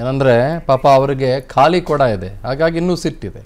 ಏನಂದರೆ ಪಾಪ ಅವರಿಗೆ ಖಾಲಿ ಕೊಡ ಇದೆ ಹಾಗಾಗಿ ಇನ್ನೂ ಸಿಟ್ಟಿದೆ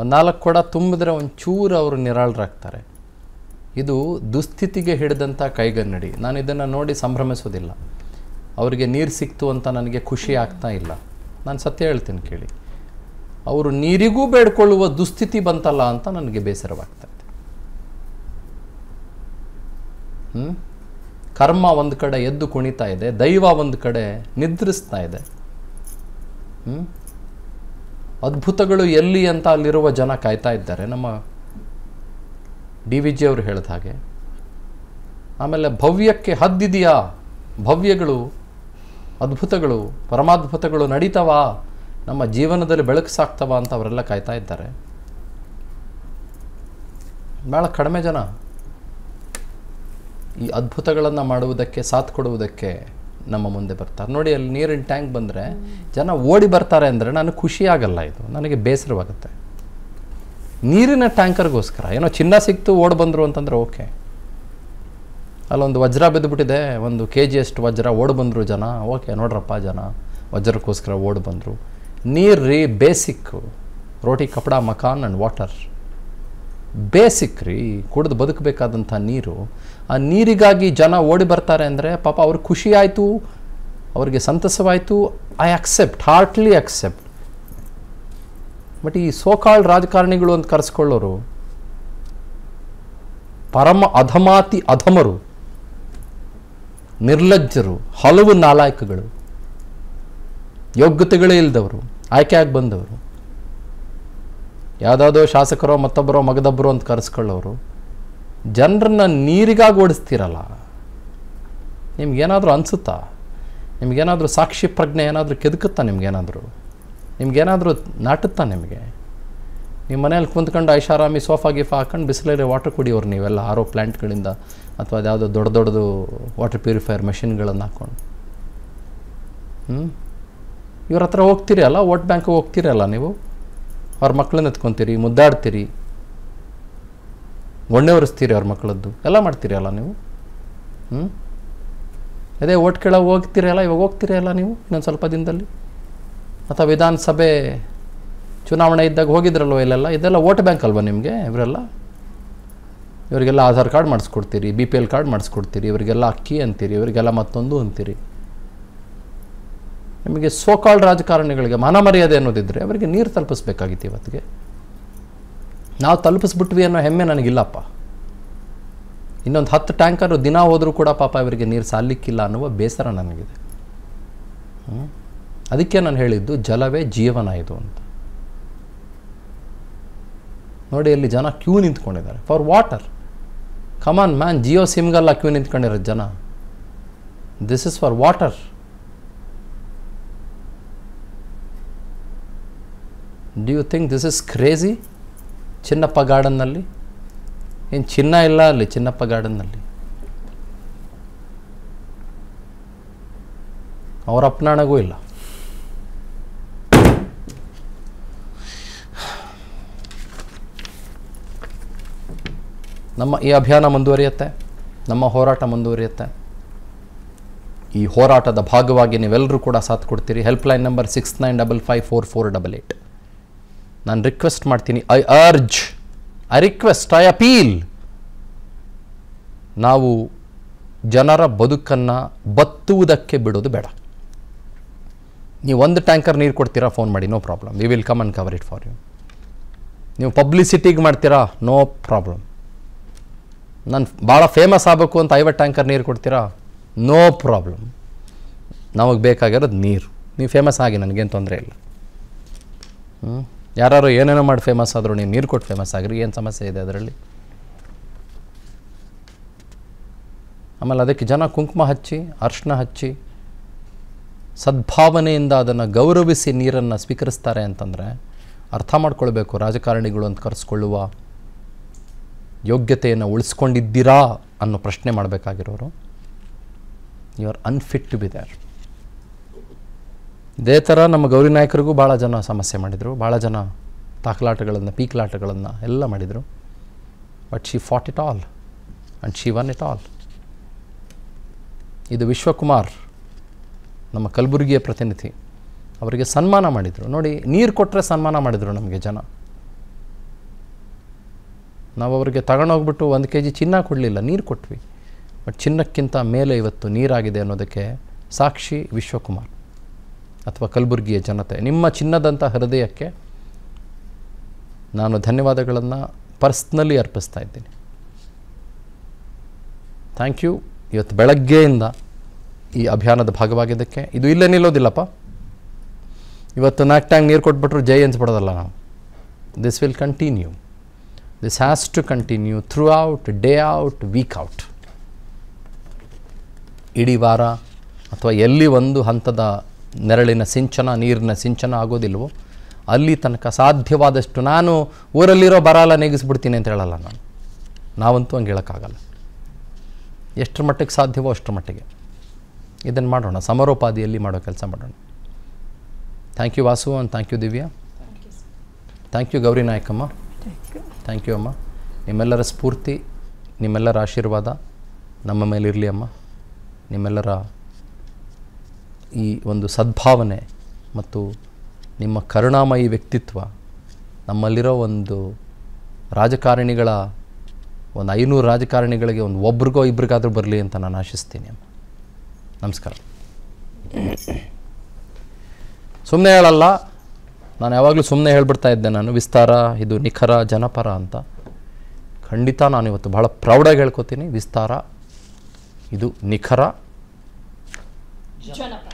ಒಂದು ನಾಲ್ಕು ಕೊಡ ತುಂಬಿದ್ರೆ ಒಂಚೂರು ಅವರು ನಿರಾಳರಾಗ್ತಾರೆ ಇದು ದುಸ್ಥಿತಿಗೆ ಹಿಡಿದಂಥ ಕೈಗನ್ನಡಿ ನಾನು ಇದನ್ನು ನೋಡಿ ಸಂಭ್ರಮಿಸೋದಿಲ್ಲ ಅವರಿಗೆ ನೀರು ಸಿಕ್ತು ಅಂತ ನನಗೆ ಖುಷಿ ಆಗ್ತಾ ಇಲ್ಲ ನಾನು ಸತ್ಯ ಹೇಳ್ತೀನಿ ಕೇಳಿ ಅವರು ನೀರಿಗೂ ಬೇಡ್ಕೊಳ್ಳುವ ದುಸ್ಥಿತಿ ಬಂತಲ್ಲ ಅಂತ ನನಗೆ ಬೇಸರವಾಗ್ತಾ ಕರ್ಮ ಒಂದು ಕಡೆ ಎದ್ದು ಕುಣಿತಾ ಇದೆ ದೈವ ಒಂದು ಕಡೆ ನಿದ್ರಿಸ್ತಾ ಇದೆ ಅದ್ಭುತಗಳು ಎಲ್ಲಿ ಅಂತ ಅಲ್ಲಿರುವ ಜನ ಕಾಯ್ತಾ ಇದ್ದಾರೆ ನಮ್ಮ ಡಿ ವಿ ಜಿ ಅವರು ಹೇಳಿದ ಹಾಗೆ ಆಮೇಲೆ ಭವ್ಯಕ್ಕೆ ಹದ್ದಿದೆಯಾ ಭವ್ಯಗಳು ಅದ್ಭುತಗಳು ಪರಮಾದ್ಭುತಗಳು ನಡೀತಾವಾ ನಮ್ಮ ಜೀವನದಲ್ಲಿ ಬೆಳಕು ಸಾಕ್ತವ ಅಂತ ಅವರೆಲ್ಲ ಕಾಯ್ತಾ ಇದ್ದಾರೆ ಭಾಳ ಕಡಿಮೆ ಜನ ಈ ಅದ್ಭುತಗಳನ್ನು ಮಾಡುವುದಕ್ಕೆ ಸಾಥ್ ಕೊಡುವುದಕ್ಕೆ ನಮ್ಮ ಮುಂದೆ ಬರ್ತಾರೆ ನೋಡಿ ಅಲ್ಲಿ ನೀರಿನ ಟ್ಯಾಂಕ್ ಬಂದರೆ ಜನ ಓಡಿ ಬರ್ತಾರೆ ಅಂದರೆ ನನಗೆ ಖುಷಿ ಆಗಲ್ಲ ಇದು ನನಗೆ ಬೇಸರವಾಗುತ್ತೆ ನೀರಿನ ಟ್ಯಾಂಕರ್ಗೋಸ್ಕರ ಏನೋ ಚಿನ್ನ ಸಿಕ್ತು ಓಡಿ ಬಂದರು ಅಂತಂದರೆ ಓಕೆ ಅಲ್ಲೊಂದು ವಜ್ರ ಬಿದ್ದುಬಿಟ್ಟಿದೆ ಒಂದು ಕೆ ಜಿಯಷ್ಟು ವಜ್ರ ಓಡ್ ಬಂದರು ಜನ ಓಕೆ ನೋಡ್ರಪ್ಪ ಜನ ವಜ್ರಕ್ಕೋಸ್ಕರ ಓಡಿ ಬಂದರು ನೀರು ರೀ basic roti kapda makaan and water basic ರೀ ಕುಡಿದು ಬದುಕಬೇಕಾದಂಥ ನೀರು ಆ ನೀರಿಗಾಗಿ ಜನ ಓಡಿ ಬರ್ತಾರೆ ಅಂದರೆ ಪಾಪ ಅವ್ರ ಖುಷಿಯಾಯಿತು ಅವರಿಗೆ ಸಂತಸವಾಯಿತು I accept heartly accept but ಈ ಸೋಕಾಳ್ ರಾಜಕಾರಣಿಗಳು ಅಂತ ಕರೆಸ್ಕೊಳ್ಳೋರು ಪರಮ ಅಧಮಾತಿ ಅಧಮರು ನಿರ್ಲಜ್ಜರು ಹಲವು ನಾಲಾಯಕಗಳು ಯೋಗ್ಯತೆಗಳೇ ಇಲ್ಲದವರು ಆಯ್ಕೆಯಾಗಿ ಬಂದವರು ಯಾವುದಾದ್ರೂ ಶಾಸಕರೋ ಮತ್ತೊಬ್ಬರೋ ಮಗದೊಬ್ಬರೋ ಅಂತ ಕರೆಸ್ಕೊಳ್ಳೋರು ಜನರನ್ನ ನೀರಿಗಾಗಿ ಓಡಿಸ್ತೀರಲ್ಲ ನಿಮಗೇನಾದರೂ ಅನಿಸುತ್ತಾ ನಿಮಗೇನಾದರೂ ಸಾಕ್ಷಿ ಪ್ರಜ್ಞೆ ಏನಾದರೂ ಕೆದಕುತ್ತಾ ನಿಮಗೇನಾದರೂ ನಿಮಗೇನಾದರೂ ನಾಟುತ್ತಾ ನಿಮಗೆ ನಿಮ್ಮ ಮನೇಲಿ ಕುಂತ್ಕೊಂಡು ಐಷಾರಾಮಿ ಸೋಫಾ ಗಿಫಾ ಹಾಕೊಂಡು ಬಿಸಿಲಲ್ಲಿ ವಾಟರ್ ಕುಡಿಯೋರು ನೀವೆಲ್ಲ ಆರೋ ಪ್ಲ್ಯಾಂಟ್ಗಳಿಂದ ಅಥವಾ ಅದ್ಯಾವುದೋ ದೊಡ್ಡ ದೊಡ್ಡದು ವಾಟರ್ ಪ್ಯೂರಿಫೈಯರ್ ಮೆಷಿನ್ಗಳನ್ನು ಹಾಕ್ಕೊಂಡು ಹ್ಞೂ ಇವ್ರ ಹತ್ರ ಹೋಗ್ತೀರಿ ಅಲ್ಲ ವೋಟ್ ಬ್ಯಾಂಕ್ಗೆ ಹೋಗ್ತೀರಲ್ಲ ನೀವು ಅವ್ರ ಮಕ್ಕಳನ್ನ ಎತ್ಕೊತೀರಿ ಮುದ್ದಾಡ್ತೀರಿ ಒಣ್ಣೆ ಒರೆಸ್ತೀರಿ ಅವ್ರ ಮಕ್ಕಳದ್ದು ಎಲ್ಲ ಮಾಡ್ತೀರಿ ಅಲ್ಲ ನೀವು ಹ್ಞೂ ಅದೇ ಓಟ್ ಕೇಳ ಹೋಗ್ತೀರಲ್ಲ ಇವಾಗ ಹೋಗ್ತೀರಲ್ಲ ನೀವು ಇನ್ನೊಂದು ಸ್ವಲ್ಪ ದಿನದಲ್ಲಿ ಅಥವಾ ವಿಧಾನಸಭೆ ಚುನಾವಣೆ ಇದ್ದಾಗ ಹೋಗಿದ್ರಲ್ವ ಇಲ್ಲೆಲ್ಲ ಇದೆಲ್ಲ ವೋಟ್ ಬ್ಯಾಂಕ್ ಅಲ್ವಾ ನಿಮಗೆ ಇವರೆಲ್ಲ ಇವರಿಗೆಲ್ಲ ಆಧಾರ್ ಕಾರ್ಡ್ ಮಾಡಿಸ್ಕೊಡ್ತೀರಿ ಬಿ ಪಿ ಎಲ್ ಕಾರ್ಡ್ ಮಾಡಿಸ್ಕೊಡ್ತೀರಿ ಇವರಿಗೆಲ್ಲ ಅಕ್ಕಿ ಅಂತೀರಿ ಇವರಿಗೆಲ್ಲ ಮತ್ತೊಂದು ಅಂತೀರಿ ನಿಮಗೆ ಸೋಕಾಲ್ಡ್ ರಾಜಕಾರಣಿಗಳಿಗೆ ಮಾನ ಅನ್ನೋದಿದ್ದರೆ ಅವರಿಗೆ ನೀರು ತಲುಪಿಸ್ಬೇಕಾಗಿತ್ತು ಇವತ್ತಿಗೆ ನಾವು ತಲುಪಿಸ್ಬಿಟ್ವಿ ಅನ್ನೋ ಹೆಮ್ಮೆ ನನಗಿಲ್ಲಪ್ಪ ಇನ್ನೊಂದು ಹತ್ತು ಟ್ಯಾಂಕರು ದಿನ ಹೋದರೂ ಕೂಡ ಪಾಪ ಇವರಿಗೆ ನೀರು ಸಾಲಿಕ್ಕಿಲ್ಲ ಅನ್ನುವ ಬೇಸರ ನನಗಿದೆ ಅದಕ್ಕೆ ನಾನು ಹೇಳಿದ್ದು ಜಲವೇ ಜೀವನ ಇದು ಅಂತ ನೋಡಿ ಇಲ್ಲಿ ಜನ ಕ್ಯೂ ನಿಂತ್ಕೊಂಡಿದ್ದಾರೆ for water come on man Jio ಸಿಮ್ಗೆಲ್ಲ ಕ್ಯೂ ನಿಂತ್ಕೊಂಡಿರೋ ಜನ this is for water do you think this is crazy Chinnappa ಗಾರ್ಡನ್ನಲ್ಲಿ ಏನು ಚಿನ್ನ ಇಲ್ಲ ಅಲ್ಲಿ ಚಿನ್ನಪ್ಪ ಗಾರ್ಡನ್ನಲ್ಲಿ ಅವರ ಅಪ್ನಾಣಗೂ ಇಲ್ಲ ನಮ್ಮ ಈ ಅಭಿಯಾನ ಮುಂದುವರಿಯುತ್ತೆ ನಮ್ಮ ಹೋರಾಟ ಮುಂದುವರಿಯುತ್ತೆ ಈ ಹೋರಾಟದ ಭಾಗವಾಗಿ ನೀವೆಲ್ಲರೂ ಕೂಡ ಸಾಥ್ ಕೊಡ್ತೀರಿ helpline number six nine double five four four double eight ನಾನು ರಿಕ್ವೆಸ್ಟ್ ಮಾಡ್ತೀನಿ I urge I request I appeal ನಾವು ಜನರ ಬದುಕನ್ನು ಬತ್ತುವುದಕ್ಕೆ ಬಿಡೋದು ಬೇಡ ನೀವು ಒಂದು ಟ್ಯಾಂಕರ್ ನೀರು ಕೊಡ್ತೀರಾ ಫೋನ್ ಮಾಡಿ no problem we will come and cover it for you ನೀವು ಪಬ್ಲಿಸಿಟಿಗೆ ಮಾಡ್ತೀರಾ ನೋ ಪ್ರಾಬ್ಲಮ್ ನಾನು ಭಾಳ ಫೇಮಸ್ ಆಗಬೇಕು ಅಂತ ಐವತ್ತು ಟ್ಯಾಂಕರ್ ನೀರು ಕೊಡ್ತೀರಾ ನೋ ಪ್ರಾಬ್ಲಮ್ ನಮಗೆ ಬೇಕಾಗಿರೋದು ನೀರು ನೀವು ಫೇಮಸ್ ಆಗಿ ನನಗೇನು ತೊಂದರೆ ಇಲ್ಲ ಹ್ಞೂ ಯಾರು ಏನೇನೋ ಮಾಡಿ ಫೇಮಸ್ ಆದರೂ ನೀವು ನೀರು ಕೊಟ್ಟು ಫೇಮಸ್ ಆಗ್ರಿ ಏನು ಸಮಸ್ಯೆ ಇದೆ ಅದರಲ್ಲಿ ಆಮೇಲೆ ಅದಕ್ಕೆ ಜನ ಕುಂಕುಮ ಹಚ್ಚಿ ಅರ್ಶನ ಹಚ್ಚಿ ಸದ್ಭಾವನೆಯಿಂದ ಅದನ್ನು ಗೌರವಿಸಿ ನೀರನ್ನು ಸ್ವೀಕರಿಸ್ತಾರೆ ಅಂತಂದರೆ ಅರ್ಥ ಮಾಡ್ಕೊಳ್ಬೇಕು ರಾಜಕಾರಣಿಗಳು ಅಂತ ಕರೆಸ್ಕೊಳ್ಳುವ ಯೋಗ್ಯತೆಯನ್ನು ಉಳಿಸ್ಕೊಂಡಿದ್ದೀರಾ ಅನ್ನೋ ಪ್ರಶ್ನೆ ಮಾಡಬೇಕಾಗಿರೋರು you are unfit to be there ಇದೇ ಥರ ನಮ್ಮ ಗೌರಿ ನಾಯಕರಿಗೂ ಭಾಳ ಜನ ಸಮಸ್ಯೆ ಮಾಡಿದರು ಭಾಳ ಜನ ತಾಕಲಾಟಗಳನ್ನು ಪೀಕ್ಲಾಟಗಳನ್ನು ಎಲ್ಲ ಮಾಡಿದರು but she fought it all and she won it all ಇದು ವಿಶ್ವಕುಮಾರ್ ನಮ್ಮ ಕಲಬುರಗಿಯ ಪ್ರತಿನಿಧಿ ಅವರಿಗೆ ಸನ್ಮಾನ ಮಾಡಿದರು ನೋಡಿ ನೀರು ಕೊಟ್ಟರೆ ಸನ್ಮಾನ ಮಾಡಿದರು ನಮಗೆ ಜನ ನಾವು ಅವರಿಗೆ ತಗೊಂಡೋಗ್ಬಿಟ್ಟು ಒಂದು ಕೆ ಜಿ ಚಿನ್ನ ಕೊಡಲಿಲ್ಲ ನೀರು ಕೊಟ್ವಿ ಬಟ್ ಚಿನ್ನಕ್ಕಿಂತ ಮೇಲೆ ಇವತ್ತು ನೀರಾಗಿದೆ ಅನ್ನೋದಕ್ಕೆ ಸಾಕ್ಷಿ ವಿಶ್ವಕುಮಾರ್ ಅಥವಾ ಕಲಬುರಗಿಯ ಜನತೆ ನಿಮ್ಮ ಚಿನ್ನದಂಥ ಹೃದಯಕ್ಕೆ ನಾನು ಧನ್ಯವಾದಗಳನ್ನು ಪರ್ಸ್ನಲಿ ಅರ್ಪಿಸ್ತಾ ಇದ್ದೀನಿ ಥ್ಯಾಂಕ್ ಯು ಇವತ್ತು ಬೆಳಗ್ಗೆಯಿಂದ ಈ ಅಭಿಯಾನದ ಭಾಗವಾಗಿದ್ದಕ್ಕೆ ಇದು ಇಲ್ಲೇ ನಿಲ್ಲೋದಿಲ್ಲಪ್ಪ ಇವತ್ತು ನಾಲ್ಕು ಟ್ಯಾಂಗ್ ನೀರು ಕೊಟ್ಬಿಟ್ರು ಜೈ ಅನ್ಸ್ಬಿಡೋದಲ್ಲ ನಾವು this will continue this has to continue throughout day out week out ಇಡೀ ವಾರ ಅಥವಾ ಎಲ್ಲಿ ಒಂದು ಹಂತದ ನೆರಳಿನ ಸಿಂಚನ ನೀರಿನ ಸಿಂಚನ ಆಗೋದಿಲ್ವೋ ಅಲ್ಲಿ ತನಕ ಸಾಧ್ಯವಾದಷ್ಟು ನಾನು ಊರಲ್ಲಿರೋ ಬರಾಲ ನೇಗಿಸ್ಬಿಡ್ತೀನಿ ಅಂತ ಹೇಳಲ್ಲ ನಾನು ನಾವಂತೂ ಹಂಗೆ ಹೇಳೋಕ್ಕಾಗಲ್ಲ ಎಷ್ಟರ ಮಟ್ಟಿಗೆ ಸಾಧ್ಯವೋ ಅಷ್ಟರ ಮಟ್ಟಿಗೆ ಇದನ್ನು ಮಾಡೋಣ ಸಮರೋಪಾದಿಯಲ್ಲಿ ಮಾಡೋ ಕೆಲಸ ಮಾಡೋಣ thank you Vasu and thank you Divya thank you Gauri Nayakamma thank you ಅಮ್ಮ ನಿಮ್ಮೆಲ್ಲರ ಸ್ಫೂರ್ತಿ ನಿಮ್ಮೆಲ್ಲರ ಆಶೀರ್ವಾದ ನಮ್ಮ ಮೇಲಿರಲಿ ಅಮ್ಮ ನಿಮ್ಮೆಲ್ಲರ ಈ ಒಂದು ಸದ್ಭಾವನೆ ಮತ್ತು ನಿಮ್ಮ ಕರುಣಾಮಯಿ ವ್ಯಕ್ತಿತ್ವ ನಮ್ಮಲ್ಲಿರೋ ಒಂದು ರಾಜಕಾರಣಿಗಳ ಒಂದು ಐನೂರು ರಾಜಕಾರಣಿಗಳಿಗೆ ಒಂದು ಒಬ್ರಿಗೋ ಇಬ್ರಿಗಾದರೂ ಬರಲಿ ಅಂತ ನಾನು ಆಶಿಸ್ತೀನಿ ನಮಸ್ಕಾರ ಸುಮ್ಮನೆ ಹೇಳಲ್ಲ ನಾನು ಯಾವಾಗಲೂ ಸುಮ್ಮನೆ ಹೇಳ್ಬಿಡ್ತಾ ಇದ್ದೆ ನಾನು ವಿಸ್ತಾರ ಇದು ನಿಖರ ಜನಪರ ಅಂತ ಖಂಡಿತ ನಾನು ಇವತ್ತು ಭಾಳ ಪ್ರೌಡಾಗಿ ಹೇಳ್ಕೊತೀನಿ ವಿಸ್ತಾರ ಇದು ನಿಖರ ಜನಪರ